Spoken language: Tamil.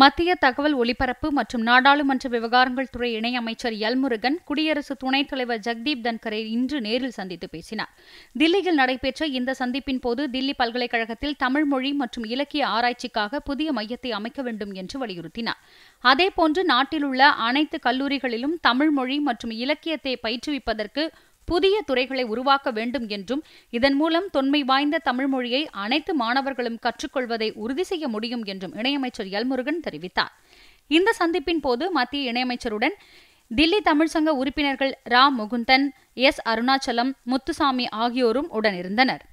மத்திய தகவல் ஒலிபரப்பு மற்றும் நாடாளுமன்ற விவகாரங்கள் துறை இணையமைச்சர் எல்முருகன் குடியரசு துணைத் தலைவர் ஜெக்தீப் தன்கரை இன்று நேரில் சந்தித்து பேசினார் தில்லியில் நடைபெற்ற இந்த சந்திப்பின் போது தில்லி பல்கலைக்கழகத்தில் தமிழ் மொழி மற்றும் இலக்கிய ஆராய்ச்சிக்காக புதிய மையத்தை அமைக்க வேண்டும் என்று வலியுறுத்தினார் அதேபோன்று நாட்டில் உள்ள அனைத்து கல்லூரிகளிலும் தமிழ் மொழி மற்றும் இலக்கியத்தை பயிற்றுவிப்பதற்கு புதிய துறைகளை உருவாக்க வேண்டும் என்றும் இதன் மூலம் தொன்மை வாய்ந்த தமிழ் மொழியை அனைத்து மாணவர்களும் கற்றுக்கொள்வதை உறுதி செய்ய முடியும் என்றும் இணையமைச்சர் எல்முருகன் தெரிவித்தார் இந்த சந்திப்பின் போது மத்திய இணையமைச்சருடன் தில்லி தமிழ்ச்சங்க உறுப்பினர்கள் ரா முகுந்தன் எஸ் அருணாச்சலம் முத்துசாமி ஆகியோரும் உடனிருந்தனர்